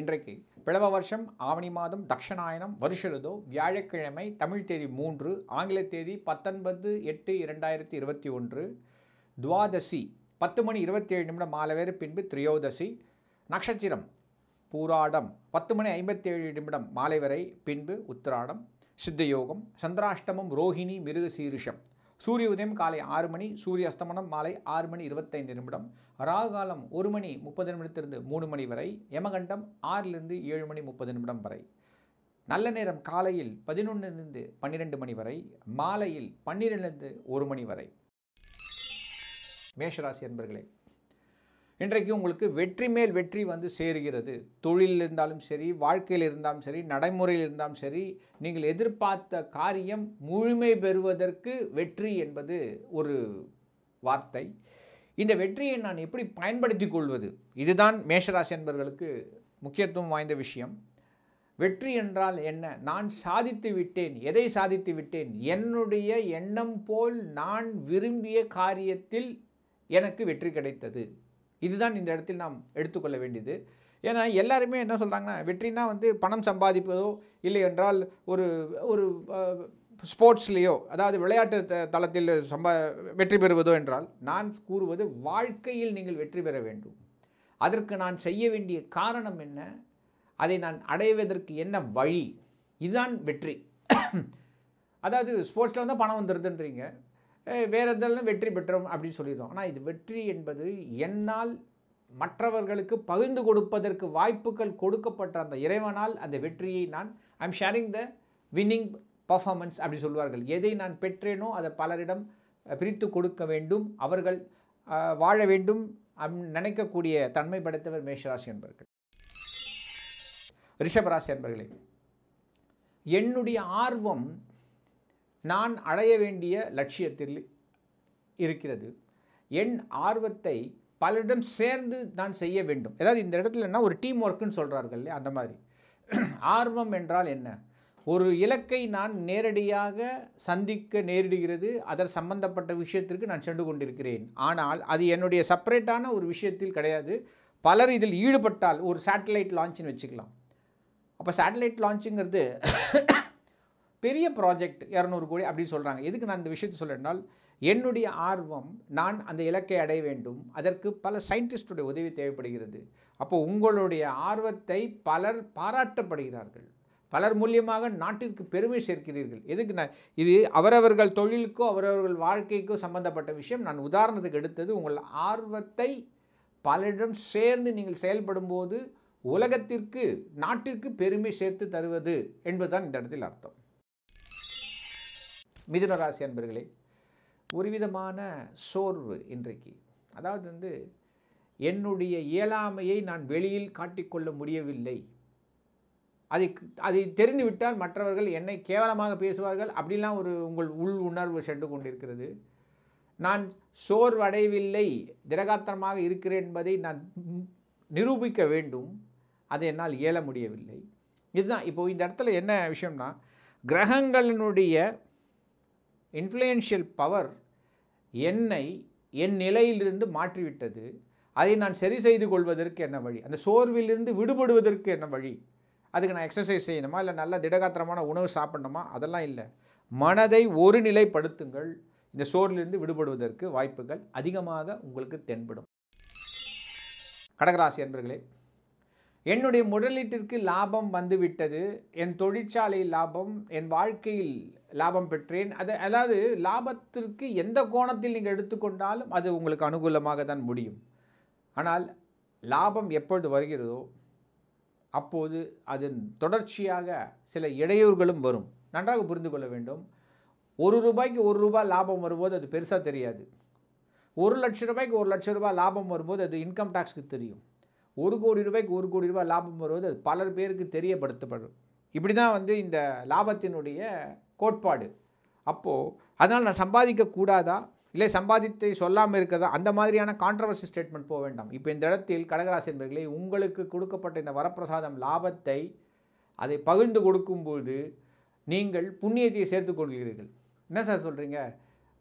இன்றைக்கு பிளவ வருஷம் ஆவணி மாதம் தக்ஷணாயனம் வருஷருதோ வியாழக்கிழமை தமிழ் தேதி மூன்று ஆங்கில தேதி பத்தொன்பது எட்டு இரண்டாயிரத்தி இருபத்தி ஒன்று துவாதசி பத்து மணி இருபத்தேழு நிமிடம் மாலவேறு பின்பு திரியோதசி நட்சத்திரம் பூராடம் பத்து மணி ஐம்பத்தேழு நிமிடம் மாலை வரை பின்பு உத்திராடம் சித்தயோகம் சந்திராஷ்டமம் ரோஹிணி மிருகசீரிஷம் சூரிய உதயம் காலை ஆறு மணி சூரிய அஸ்தமனம் மாலை ஆறு மணி இருபத்தைந்து நிமிடம் ராகுகாலம் ஒரு மணி முப்பது நிமிடத்திலிருந்து மூணு மணி வரை யமகண்டம் ஆறிலிருந்து ஏழு மணி முப்பது நிமிடம் வரை நல்ல நேரம் காலையில் பதினொன்றிலிருந்து பன்னிரெண்டு மணி வரை மாலையில் பன்னிரெண்டுலேருந்து ஒரு மணி வரை மேஷராசி அன்பர்களே இன்றைக்கு உங்களுக்கு வெற்றி மேல் வெற்றி வந்து சேருகிறது தொழிலில் இருந்தாலும் சரி வாழ்க்கையில் இருந்தாலும் சரி நடைமுறையில் இருந்தாலும் சரி நீங்கள் எதிர்பார்த்த காரியம் முழுமை பெறுவதற்கு வெற்றி என்பது ஒரு வார்த்தை இந்த வெற்றியை நான் எப்படி பயன்படுத்தி கொள்வது இதுதான் மேஷராசி என்பவர்களுக்கு முக்கியத்துவம் வாய்ந்த விஷயம் வெற்றி என்றால் என்ன நான் சாதித்து விட்டேன் எதை சாதித்து விட்டேன் என்னுடைய எண்ணம் போல் நான் விரும்பிய காரியத்தில் எனக்கு வெற்றி கிடைத்தது இதுதான் இந்த இடத்தில் நாம் எடுத்துக்கொள்ள வேண்டியது ஏன்னா எல்லாருமே என்ன சொல்கிறாங்கன்னா வெற்றினா வந்து பணம் சம்பாதிப்பதோ இல்லை என்றால் ஒரு ஒரு ஸ்போர்ட்ஸ்லேயோ அதாவது விளையாட்டு த தளத்தில் சம்பா வெற்றி பெறுவதோ என்றால் நான் கூறுவது வாழ்க்கையில் நீங்கள் வெற்றி பெற வேண்டும் அதற்கு நான் செய்ய வேண்டிய காரணம் என்ன அதை நான் அடைவதற்கு என்ன வழி இதுதான் வெற்றி அதாவது ஸ்போர்ட்ஸில் வந்து பணம் வந்துடுதுன்றீங்க வேறு எதெல்லாம் வெற்றி பெற்றோம் அப்படின்னு சொல்லிடுறோம் ஆனால் இது வெற்றி என்பது என்னால் மற்றவர்களுக்கு பகிர்ந்து கொடுப்பதற்கு வாய்ப்புகள் கொடுக்கப்பட்ட அந்த இறைவனால் அந்த வெற்றியை நான் I'm sharing the winning performance அப்படி சொல்வார்கள் எதை நான் பெற்றேனோ அதை பலரிடம் பிரித்து கொடுக்க வேண்டும் அவர்கள் வாழ வேண்டும் நினைக்கக்கூடிய தன்மை படைத்தவர் மேஷராசி என்பர்கள் ரிஷபராசி என்பர்களே என்னுடைய ஆர்வம் நான் அடைய வேண்டிய லட்சியத்தில் இருக்கிறது என் ஆர்வத்தை பலரிடம் சேர்ந்து நான் செய்ய வேண்டும் ஏதாவது இந்த இடத்துல என்ன ஒரு டீம் ஒர்க்குன்னு சொல்கிறார்கள் இல்லையா அந்த மாதிரி ஆர்வம் என்றால் என்ன ஒரு இலக்கை நான் நேரடியாக சந்திக்க நேரிடுகிறது அதர் சம்பந்தப்பட்ட விஷயத்திற்கு நான் சென்று கொண்டிருக்கிறேன் ஆனால் அது என்னுடைய செப்பரேட்டான ஒரு விஷயத்தில் கிடையாது பலர் இதில் ஈடுபட்டால் ஒரு சேட்டலைட் லான்ச்சுன்னு வச்சுக்கலாம் அப்போ சேட்டலைட் லான்ச்சுங்கிறது பெரிய ப்ராஜெக்ட் இரநூறு கோடி அப்படின்னு சொல்கிறாங்க எதுக்கு நான் இந்த விஷயத்தை சொல்லினால் என்னுடைய ஆர்வம் நான் அந்த இலக்கை அடைய வேண்டும் அதற்கு பல சயின்டிஸ்டுடைய உதவி தேவைப்படுகிறது அப்போ உங்களுடைய ஆர்வத்தை பலர் பாராட்டப்படுகிறார்கள் பலர் மூலியமாக நாட்டிற்கு பெருமை சேர்க்கிறீர்கள் எதுக்கு நான் இது அவரவர்கள் தொழிலுக்கோ அவரவர்கள் வாழ்க்கைக்கோ சம்பந்தப்பட்ட விஷயம் நான் உதாரணத்துக்கு எடுத்தது உங்கள் ஆர்வத்தை பலரிடம் சேர்ந்து நீங்கள் செயல்படும்போது உலகத்திற்கு நாட்டிற்கு பெருமை சேர்த்து தருவது என்பதுதான் இந்த இடத்தில் அர்த்தம் மிதுன ராசி அன்பர்களே ஒரு விதமான சோர்வு இன்றைக்கு அதாவது வந்து என்னுடைய இயலாமையை நான் வெளியில் காட்டிக்கொள்ள முடியவில்லை அதை அதை தெரிந்துவிட்டால் மற்றவர்கள் என்னை கேவலமாக பேசுவார்கள் அப்படிலாம் ஒரு உங்கள் உள் உணர்வு சென்று கொண்டிருக்கிறது நான் சோர்வடையவில்லை திரகாத்திரமாக இருக்கிறேன் என்பதை நான் நிரூபிக்க வேண்டும் அதை என்னால் இயல முடியவில்லை இதுதான் இப்போது இந்த இடத்துல என்ன விஷயம்னா கிரகங்களினுடைய இன்ஃப்ளூயன்ஷியல் பவர் என்னை என் நிலையிலிருந்து மாற்றிவிட்டது அதை நான் சரி செய்து கொள்வதற்கு என்ன வழி அந்த சோர்விலிருந்து விடுபடுவதற்கு என்ன வழி அதுக்கு நான் எக்ஸசைஸ் செய்யணுமா இல்லை நல்லா திடகாத்திரமான உணவு சாப்பிடணுமா அதெல்லாம் இல்லை மனதை ஒரு நிலைப்படுத்துங்கள் இந்த சோர்லிருந்து விடுபடுவதற்கு வாய்ப்புகள் அதிகமாக உங்களுக்கு தென்படும் கடகராசி அன்பர்களே என்னுடைய முதலீட்டிற்கு லாபம் வந்துவிட்டது என் தொழிற்சாலை லாபம் என் வாழ்க்கையில் லாபம் பெற்றேன் அது அதாவது லாபத்திற்கு எந்த கோணத்தில் நீங்கள் எடுத்துக்கொண்டாலும் அது உங்களுக்கு அனுகூலமாக தான் முடியும் ஆனால் லாபம் எப்பொழுது வருகிறதோ அப்போது அதன் தொடர்ச்சியாக சில இடையூறுகளும் வரும் நன்றாக புரிந்து கொள்ள வேண்டும் ஒரு ரூபாய்க்கு ஒரு ரூபாய் லாபம் வரும்போது அது பெருசாக தெரியாது ஒரு லட்ச ரூபாய்க்கு ஒரு லட்ச ரூபாய் லாபம் வரும்போது அது இன்கம் டேக்ஸ்க்கு தெரியும் ஒரு கோடி ரூபாய்க்கு ஒரு கோடி ரூபாய் லாபம் வருவது அது பலர் பேருக்கு தெரியப்படுத்தப்படும் இப்படி தான் வந்து இந்த லாபத்தினுடைய கோட்பாடு அப்போது அதனால் நான் சம்பாதிக்கக்கூடாதா இல்லை சம்பாதித்தை சொல்லாமல் இருக்கிறதா அந்த மாதிரியான கான்ட்ரவர்சி ஸ்டேட்மெண்ட் போக வேண்டாம் இப்போ இந்த இடத்தில் கடகராசி என்பர்களே உங்களுக்கு கொடுக்கப்பட்ட இந்த வரப்பிரசாதம் லாபத்தை அதை பகிர்ந்து கொடுக்கும்போது நீங்கள் புண்ணியத்தை சேர்த்து கொள்கிறீர்கள் என்ன சார் சொல்கிறீங்க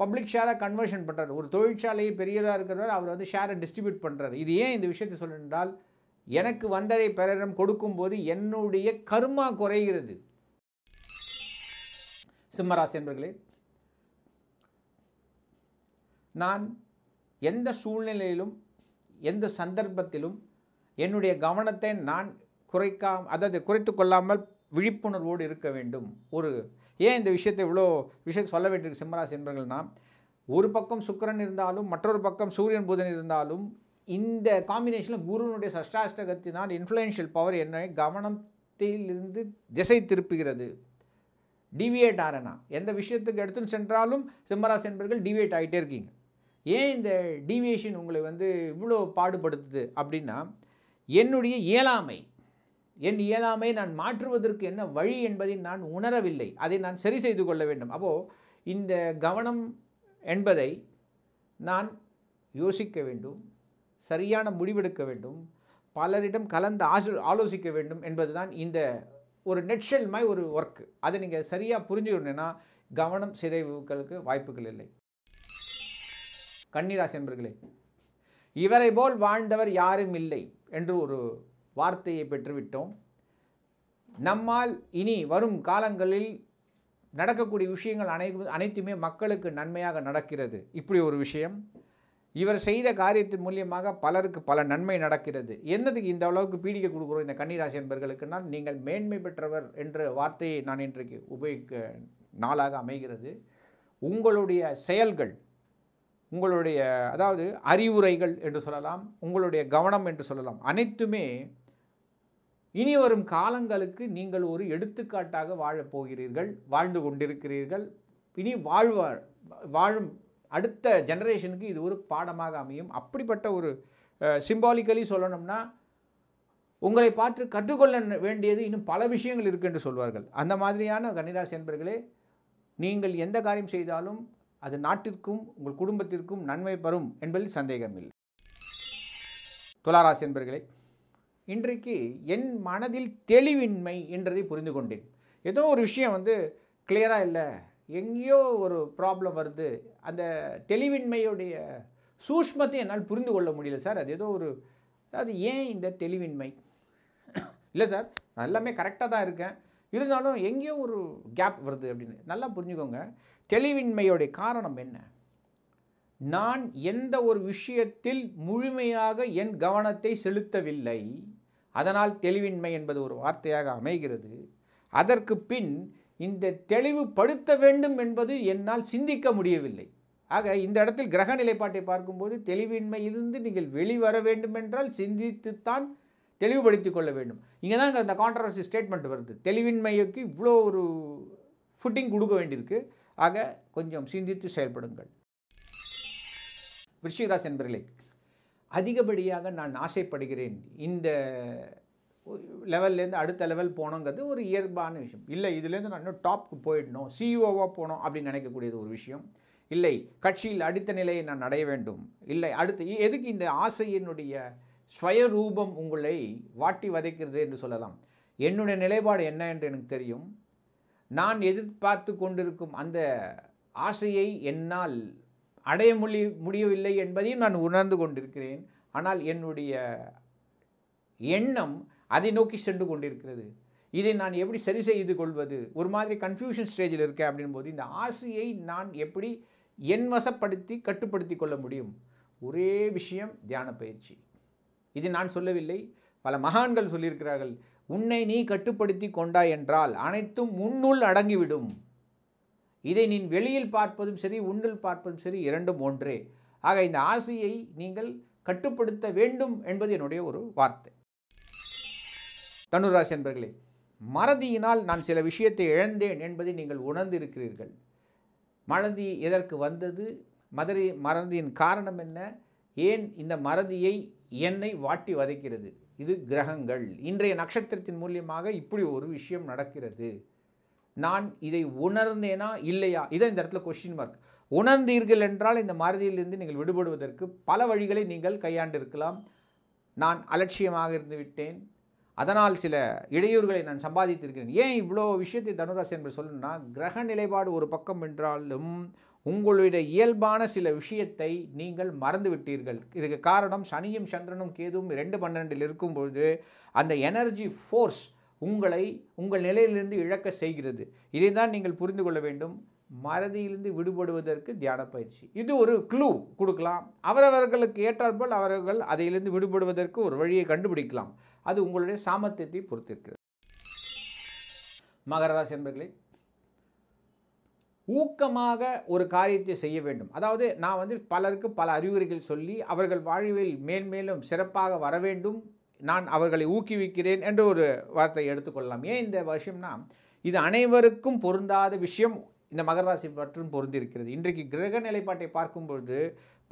பப்ளிக் ஷேராக கன்வர்ஷன் பண்ணுறாரு ஒரு தொழிற்சாலையை பெரியராக இருக்கிறவர் அவர் வந்து ஷேரை டிஸ்ட்ரிபியூட் பண்ணுறாரு இது ஏன் இந்த விஷயத்தை சொல்லுன்றால் எனக்கு வந்ததை பிறரிடம் கொடுக்கும்போது என்னுடைய கர்மா குறைகிறது சிம்மராசி என்பர்களே நான் எந்த சூழ்நிலையிலும் எந்த சந்தர்ப்பத்திலும் என்னுடைய கவனத்தை நான் குறைக்காம் அதாவது குறைத்து கொள்ளாமல் விழிப்புணர்வோடு இருக்க வேண்டும் ஒரு ஏன் இந்த விஷயத்தை இவ்வளோ விஷயத்தை சொல்ல வேண்டியிருக்கு சிம்மராசி என்பர்கள்னா ஒரு பக்கம் சுக்கரன் இருந்தாலும் மற்றொரு பக்கம் சூரியன் புதன் இருந்தாலும் இந்த காம்பினேஷனில் குருவனுடைய சஷ்டாஷ்டகத்தினால் இன்ஃப்ளூயன்ஷியல் பவர் என்ன கவனத்திலிருந்து திசை திருப்புகிறது டிவியேட் ஆரனா எந்த விஷயத்துக்கு எடுத்துன்னு சென்றாலும் சிம்மராசி என்பர்கள் டிவியேட் ஆகிட்டே இருக்கீங்க ஏன் இந்த டிவியேஷன் உங்களை வந்து இவ்வளோ பாடுபடுத்துது அப்படின்னா என்னுடைய இயலாமை என் இயலாமை நான் மாற்றுவதற்கு என்ன வழி என்பதை நான் உணரவில்லை அதை நான் சரி செய்து கொள்ள வேண்டும் அப்போது இந்த கவனம் என்பதை நான் யோசிக்க வேண்டும் சரியான முடிவெடுக்க வேண்டும் பலரிடம் கலந்து ஆசோ ஆலோசிக்க வேண்டும் என்பது தான் இந்த ஒரு நெட்ஷெல் மாதிரி ஒரு ஒர்க்கு அதை நீங்கள் சரியாக புரிஞ்சுக்கணும்னா கவனம் சிதைவுகளுக்கு வாய்ப்புகள் இல்லை கன்னிராசி என்பர்களே இவரை போல் வாழ்ந்தவர் யாரும் இல்லை என்று ஒரு வார்த்தையை பெற்றுவிட்டோம் நம்மால் இனி வரும் காலங்களில் நடக்கக்கூடிய விஷயங்கள் அனை அனைத்துமே மக்களுக்கு நன்மையாக நடக்கிறது இப்படி ஒரு விஷயம் இவர் செய்த காரியத்தின் மூலியமாக பலருக்கு பல நன்மை நடக்கிறது என்னதுக்கு இந்த அளவுக்கு பீடிக்க கொடுக்குறோம் இந்த கன்னிராசி என்பர்களுக்குனால் நீங்கள் மேன்மை பெற்றவர் என்ற வார்த்தையை நான் இன்றைக்கு உபயோகிக்க நாளாக அமைகிறது உங்களுடைய செயல்கள் உங்களுடைய அதாவது அறிவுரைகள் என்று சொல்லலாம் உங்களுடைய கவனம் என்று சொல்லலாம் அனைத்துமே இனி வரும் காலங்களுக்கு நீங்கள் ஒரு எடுத்துக்காட்டாக வாழப்போகிறீர்கள் வாழ்ந்து கொண்டிருக்கிறீர்கள் இனி வாழ்வார் வாழும் அடுத்த ஜெனரேஷனுக்கு இது ஒரு பாடமாக அமையும் அப்படிப்பட்ட ஒரு சிம்பாலிக்கலி சொல்லணும்னா உங்களை பார்த்து கற்றுக்கொள்ள வேண்டியது இன்னும் பல விஷயங்கள் இருக்குது என்று சொல்வார்கள் அந்த மாதிரியான கன்னிராசி என்பர்களே நீங்கள் எந்த காரியம் செய்தாலும் அது நாட்டிற்கும் உங்கள் குடும்பத்திற்கும் நன்மை பெறும் என்பதில் சந்தேகமில்லை துளாராசி என்பர்களே இன்றைக்கு என் மனதில் தெளிவின்மை என்றதை புரிந்து கொண்டேன் ஏதோ ஒரு விஷயம் வந்து கிளியராக இல்லை எங்கேயோ ஒரு ப்ராப்ளம் வருது அந்த தெளிவின்மையுடைய சூஷ்மத்தை என்னால் புரிந்து கொள்ள முடியல சார் அது ஏதோ ஒரு அதாவது ஏன் இந்த தெளிவின்மை இல்லை சார் நான் எல்லாமே கரெக்டாக தான் இருக்கேன் இருந்தாலும் எங்கேயோ ஒரு கேப் வருது அப்படின்னு நல்லா புரிஞ்சுக்கோங்க தெளிவின்மையுடைய காரணம் என்ன நான் எந்த ஒரு விஷயத்தில் முழுமையாக என் கவனத்தை செலுத்தவில்லை அதனால் தெளிவின்மை என்பது ஒரு வார்த்தையாக அமைகிறது அதற்கு பின் இந்த தெளிவுபடுத்த வேண்டும் என்பது என்னால் சிந்திக்க முடியவில்லை ஆக இந்த இடத்தில் கிரக நிலைப்பாட்டை பார்க்கும்போது தெளிவின்மையிலிருந்து நீங்கள் வெளிவர வேண்டும் என்றால் சிந்தித்துத்தான் தெளிவுபடுத்தி கொள்ள வேண்டும் இங்கே தான் அந்த கான்ட்ரவர்சி ஸ்டேட்மெண்ட் வருது தெளிவின்மைக்கு இவ்வளோ ஒரு ஃபுட்டிங் கொடுக்க வேண்டியிருக்கு ஆக கொஞ்சம் சிந்தித்து செயல்படுங்கள் விருஷிகராசி என்பர்களே அதிகப்படியாக நான் ஆசைப்படுகிறேன் இந்த லெவல்லேருந்து அடுத்த லெவல் போனோங்கிறது ஒரு இயல்பான விஷயம் இல்லை இதுலேருந்து நான் இன்னும் டாப்க்கு போயிடணும் சிஇஓவாக e போகணும் அப்படின்னு நினைக்கக்கூடியது ஒரு விஷயம் இல்லை கட்சியில் அடுத்த நிலையை நான் அடைய வேண்டும் இல்லை அடுத்து எதுக்கு இந்த ஆசையினுடைய ஸ்வயரூபம் உங்களை வாட்டி வதைக்கிறது என்று சொல்லலாம் என்னுடைய நிலைப்பாடு என்ன என்று எனக்கு தெரியும் நான் எதிர்பார்த்து கொண்டிருக்கும் அந்த ஆசையை என்னால் அடைய முடி முடியவில்லை என்பதையும் நான் உணர்ந்து கொண்டிருக்கிறேன் ஆனால் என்னுடைய எண்ணம் அதை நோக்கி சென்று கொண்டிருக்கிறது இதை நான் எப்படி சரி செய்து கொள்வது ஒரு மாதிரி கன்ஃபியூஷன் ஸ்டேஜில் இருக்கேன் அப்படின்போது இந்த ஆசையை நான் எப்படி என் வசப்படுத்தி கட்டுப்படுத்தி கொள்ள முடியும் ஒரே விஷயம் தியான பயிற்சி இது நான் சொல்லவில்லை பல மகான்கள் சொல்லியிருக்கிறார்கள் உன்னை நீ கட்டுப்படுத்தி கொண்டாய் என்றால் அனைத்தும் முன்னுள் அடங்கிவிடும் இதை நீ வெளியில் பார்ப்பதும் சரி உன்னில் பார்ப்பதும் சரி இரண்டும் ஒன்றே ஆக இந்த ஆசையை நீங்கள் கட்டுப்படுத்த வேண்டும் என்பது என்னுடைய ஒரு வார்த்தை தனுராசி என்பர்களே மறதியினால் நான் சில விஷயத்தை இழந்தேன் என்பதை நீங்கள் உணர்ந்து இருக்கிறீர்கள் மறதி எதற்கு வந்தது மதுரை மறதியின் காரணம் என்ன ஏன் இந்த மறதியை என்னை வாட்டி வதைக்கிறது இது கிரகங்கள் இன்றைய நட்சத்திரத்தின் மூலியமாக இப்படி ஒரு விஷயம் நடக்கிறது நான் இதை உணர்ந்தேனா இல்லையா இதை இந்த இடத்துல கொஷின் மார்க் உணர்ந்தீர்கள் என்றால் இந்த மாறுதியிலிருந்து நீங்கள் விடுபடுவதற்கு பல வழிகளை நீங்கள் கையாண்டிருக்கலாம் நான் அலட்சியமாக இருந்து விட்டேன் அதனால் சில இடையூறுகளை நான் சம்பாதித்திருக்கிறேன் ஏன் இவ்வளோ விஷயத்தை தனுராசி என்று சொல்லணும்னா கிரக நிலைப்பாடு ஒரு பக்கம் என்றாலும் உங்களுடைய இயல்பான சில விஷயத்தை நீங்கள் மறந்துவிட்டீர்கள் இதுக்கு காரணம் சனியும் சந்திரனும் கேதுவும் ரெண்டு பன்னெண்டில் இருக்கும்பொழுது அந்த எனர்ஜி ஃபோர்ஸ் உங்களை உங்கள் நிலையிலிருந்து இழக்க செய்கிறது இதை தான் நீங்கள் புரிந்து கொள்ள வேண்டும் மறதியிலிருந்து விடுபடுவதற்கு தியான பயிற்சி இது ஒரு க்ளூ கொடுக்கலாம் அவரவர்களுக்கு ஏற்றாற்போல் அவர்கள் அதையிலிருந்து விடுபடுவதற்கு ஒரு வழியை கண்டுபிடிக்கலாம் அது உங்களுடைய சாமர்த்தியத்தை பொறுத்திருக்கிறது மகர ராசி என்பர்களே ஊக்கமாக ஒரு காரியத்தை செய்ய வேண்டும் அதாவது நான் வந்து பலருக்கு பல அறிவுரைகள் சொல்லி அவர்கள் வாழ்வில் மேன்மேலும் சிறப்பாக வர வேண்டும் நான் அவர்களை ஊக்குவிக்கிறேன் என்று ஒரு வார்த்தையை எடுத்துக்கொள்ளலாம் ஏன் இந்த விஷயம்னா இது அனைவருக்கும் பொருந்தாத விஷயம் இந்த மகராசி மற்றும் பொருந்திருக்கிறது இன்றைக்கு கிரக நிலைப்பாட்டை பார்க்கும்பொழுது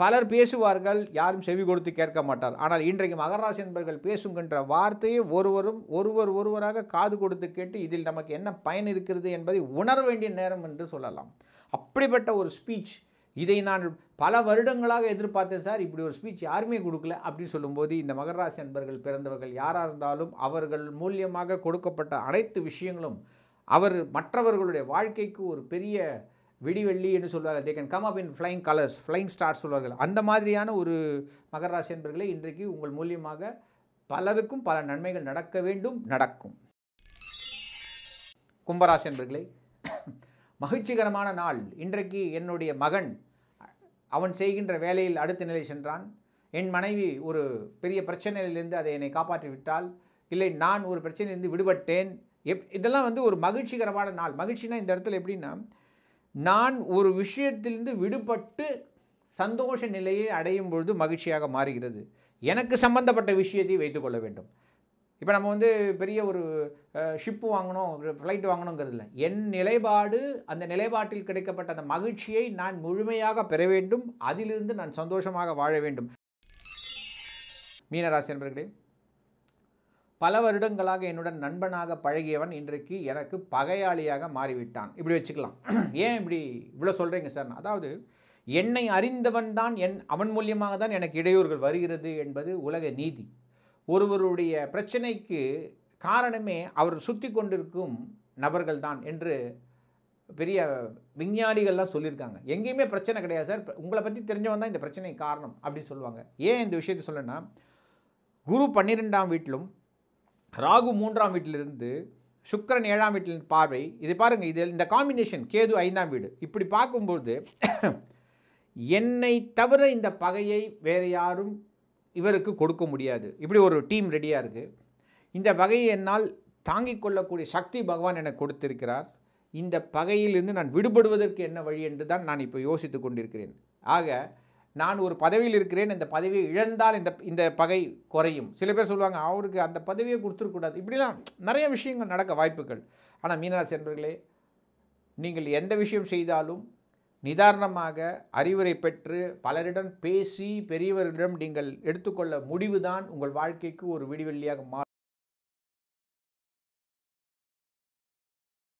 பலர் பேசுவார்கள் யாரும் செவி கொடுத்து கேட்க மாட்டார் ஆனால் இன்றைக்கு மகராசி என்பர்கள் பேசுகின்ற வார்த்தையை ஒருவரும் ஒருவர் ஒருவராக காது கொடுத்து கேட்டு இதில் நமக்கு என்ன பயன் இருக்கிறது என்பதை உணர வேண்டிய நேரம் என்று சொல்லலாம் அப்படிப்பட்ட ஒரு ஸ்பீச் இதை நான் பல வருடங்களாக எதிர்பார்த்தேன் சார் இப்படி ஒரு ஸ்பீச் யாருமே கொடுக்கல அப்படின்னு சொல்லும்போது இந்த மகராசி அன்பர்கள் பிறந்தவர்கள் யாராக இருந்தாலும் அவர்கள் மூலியமாக கொடுக்கப்பட்ட அனைத்து விஷயங்களும் அவர் மற்றவர்களுடைய வாழ்க்கைக்கு ஒரு பெரிய வெடிவெள்ளி என்று சொல்வார்கள் they can come up in flying colours flying stars சொல்வார்கள் அந்த மாதிரியான ஒரு மகராசி அன்பர்களே இன்றைக்கு உங்கள் மூலியமாக பலருக்கும் பல நன்மைகள் நடக்க வேண்டும் நடக்கும் கும்பராசி அன்பர்களே மகிழ்ச்சிகரமான நாள் இன்றைக்கு என்னுடைய மகன் அவன் செய்கின்ற வேலையில் அடுத்த நிலை சென்றான் என் மனைவி ஒரு பெரிய பிரச்சனையிலிருந்து அதை என்னை காப்பாற்றி விட்டால் இல்லை நான் ஒரு பிரச்சனையிலிருந்து விடுபட்டேன் எப் இதெல்லாம் வந்து ஒரு மகிழ்ச்சிகரமான நாள் மகிழ்ச்சினா இந்த இடத்துல எப்படின்னா நான் ஒரு விஷயத்திலிருந்து விடுபட்டு சந்தோஷ நிலையை அடையும் பொழுது மகிழ்ச்சியாக மாறுகிறது எனக்கு சம்பந்தப்பட்ட விஷயத்தை வைத்துக்கொள்ள வேண்டும் இப்போ நம்ம வந்து பெரிய ஒரு ஷிப்பு வாங்கணும் ஒரு ஃப்ளைட் வாங்கணுங்கிறது இல்லை என் நிலைப்பாடு அந்த நிலைப்பாட்டில் கிடைக்கப்பட்ட அந்த மகிழ்ச்சியை நான் முழுமையாக பெற வேண்டும் அதிலிருந்து நான் சந்தோஷமாக வாழ வேண்டும் மீனராசி நண்பர்களே பல வருடங்களாக என்னுடன் நண்பனாக பழகியவன் இன்றைக்கு எனக்கு பகையாளியாக மாறிவிட்டான் இப்படி வச்சுக்கலாம் ஏன் இப்படி இவ்வளோ சொல்கிறீங்க சார் அதாவது என்னை அறிந்தவன் தான் என் அவன் மூலியமாக தான் எனக்கு இடையூறுகள் வருகிறது என்பது உலக நீதி ஒருவருடைய பிரச்சனைக்கு காரணமே அவர் சுற்றி கொண்டிருக்கும் நபர்கள் தான் என்று பெரிய விஞ்ஞானிகள்லாம் சொல்லியிருக்காங்க எங்கேயுமே பிரச்சனை கிடையாது சார் உங்களை பற்றி தெரிஞ்சவன் தான் இந்த பிரச்சனை காரணம் அப்படின்னு சொல்லுவாங்க ஏன் இந்த விஷயத்த சொல்லணும்னா குரு பன்னிரெண்டாம் வீட்டிலும் ராகு மூன்றாம் வீட்டிலிருந்து சுக்கரன் ஏழாம் வீட்டிலிருந்து பார்வை இது பாருங்கள் இது இந்த காம்பினேஷன் கேது ஐந்தாம் வீடு இப்படி பார்க்கும்போது என்னை தவிர இந்த பகையை வேறு யாரும் இவருக்கு கொடுக்க முடியாது இப்படி ஒரு டீம் ரெடியாக இருக்குது இந்த வகையை என்னால் தாங்கிக் கொள்ளக்கூடிய சக்தி பகவான் எனக்கு கொடுத்திருக்கிறார் இந்த பகையிலிருந்து நான் விடுபடுவதற்கு என்ன வழி என்று தான் நான் இப்போ யோசித்து கொண்டிருக்கிறேன் ஆக நான் ஒரு பதவியில் இருக்கிறேன் இந்த பதவியை இழந்தால் இந்த இந்த பகை குறையும் சில பேர் சொல்லுவாங்க அவருக்கு அந்த பதவியை கொடுத்துருக்கூடாது இப்படிலாம் நிறைய விஷயங்கள் நடக்க வாய்ப்புகள் ஆனால் மீனராசி என்பர்களே நீங்கள் எந்த விஷயம் செய்தாலும் நிதாரணமாக அறிவுரை பெற்று பலரிடம் பேசி பெரியவர்களிடம் நீங்கள் எடுத்துக்கொள்ள முடிவுதான் உங்கள் வாழ்க்கைக்கு ஒரு விடிவெள்ளியாக மாறும்